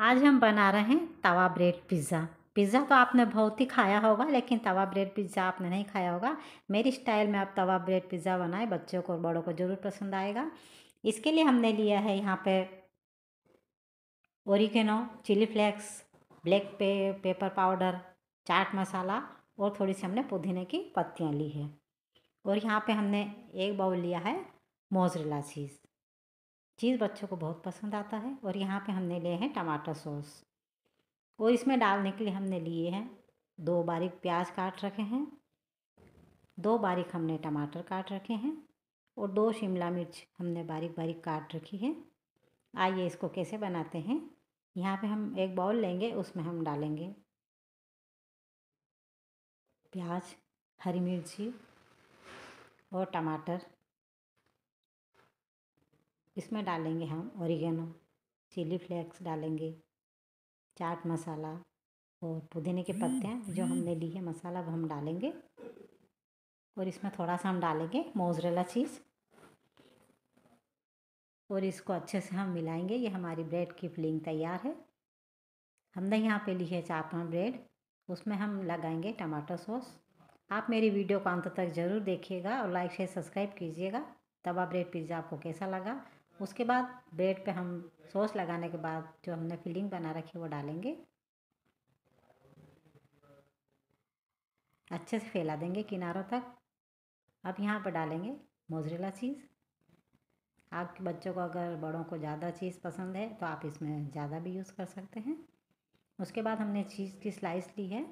आज हम बना रहे हैं तवा ब्रेड पिज़्ज़ा पिज़्ज़ा तो आपने बहुत ही खाया होगा लेकिन तवा ब्रेड पिज़्ज़ा आपने नहीं खाया होगा मेरी स्टाइल में आप तवा ब्रेड पिज़्ज़ा बनाए बच्चों को और बड़ों को ज़रूर पसंद आएगा इसके लिए हमने लिया है यहाँ पे ओरिगेनो चिली फ्लेक्स ब्लैक पे पेपर पाउडर चाट मसाला और थोड़ी सी हमने पुदीने की पत्तियाँ ली है और यहाँ पर हमने एक बाउल लिया है मोजरेला चीज़ चीज़ बच्चों को बहुत पसंद आता है और यहाँ पे हमने लिए हैं टमाटर सॉस और इसमें डालने के लिए हमने लिए हैं दो बारीक प्याज काट रखे हैं दो बारीक हमने टमाटर काट रखे हैं और दो शिमला मिर्च हमने बारीक बारीक काट रखी है आइए इसको कैसे बनाते हैं यहाँ पे हम एक बाउल लेंगे उसमें हम डालेंगे प्याज हरी मिर्ची और टमाटर इसमें डालेंगे हम ओरिगेनो चिली फ्लेक्स डालेंगे चाट मसाला और पुदीने के पत्ते हैं जो हम्म। हमने ली है मसाला वो हम डालेंगे और इसमें थोड़ा सा हम डालेंगे मोजरेला चीज़ और इसको अच्छे से हम मिलाएंगे ये हमारी ब्रेड की फिलिंग तैयार है हमने यहाँ पे ली है चापा ब्रेड उसमें हम लगाएंगे टमाटो सॉस आप मेरी वीडियो को अंत तक ज़रूर देखिएगा और लाइक शेयर सब्सक्राइब कीजिएगा तवा ब्रेड पिज़्ज़ा आपको कैसा लगा उसके बाद ब्रेड पे हम सॉस लगाने के बाद जो हमने फिलिंग बना रखी वो डालेंगे अच्छे से फैला देंगे किनारों तक अब यहाँ पर डालेंगे मोजरेला चीज़ आपके बच्चों को अगर बड़ों को ज़्यादा चीज़ पसंद है तो आप इसमें ज़्यादा भी यूज़ कर सकते हैं उसके बाद हमने चीज़ की स्लाइस ली है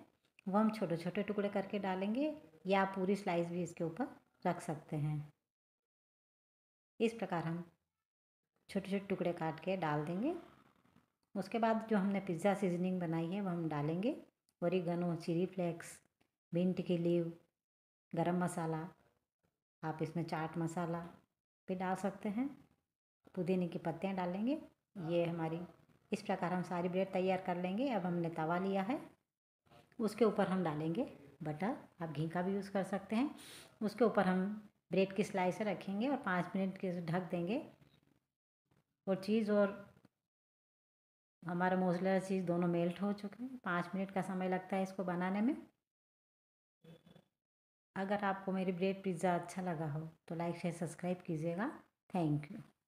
वो हम छोटे छोटे टुकड़े करके डालेंगे या पूरी स्लाइस भी इसके ऊपर रख सकते हैं इस प्रकार हम छोटे छोटे टुकड़े काट के डाल देंगे उसके बाद जो हमने पिज़्ज़ा सीजनिंग बनाई है वो हम डालेंगे गनो चिली फ्लेक्स बिंट की लीव गरम मसाला आप इसमें चाट मसाला भी डाल सकते हैं पुदीने की पत्तियाँ डालेंगे ये हमारी इस प्रकार हम सारी ब्रेड तैयार कर लेंगे अब हमने तवा लिया है उसके ऊपर हम डालेंगे बटर आप घी का भी यूज़ कर सकते हैं उसके ऊपर हम ब्रेड की स्लाइसें रखेंगे और पाँच मिनट के ढक देंगे और चीज़ और हमारा मोजला चीज़ दोनों मेल्ट हो चुके हैं पाँच मिनट का समय लगता है इसको बनाने में अगर आपको मेरी ब्रेड पिज़्ज़ा अच्छा लगा हो तो लाइक शेयर सब्सक्राइब कीजिएगा थैंक यू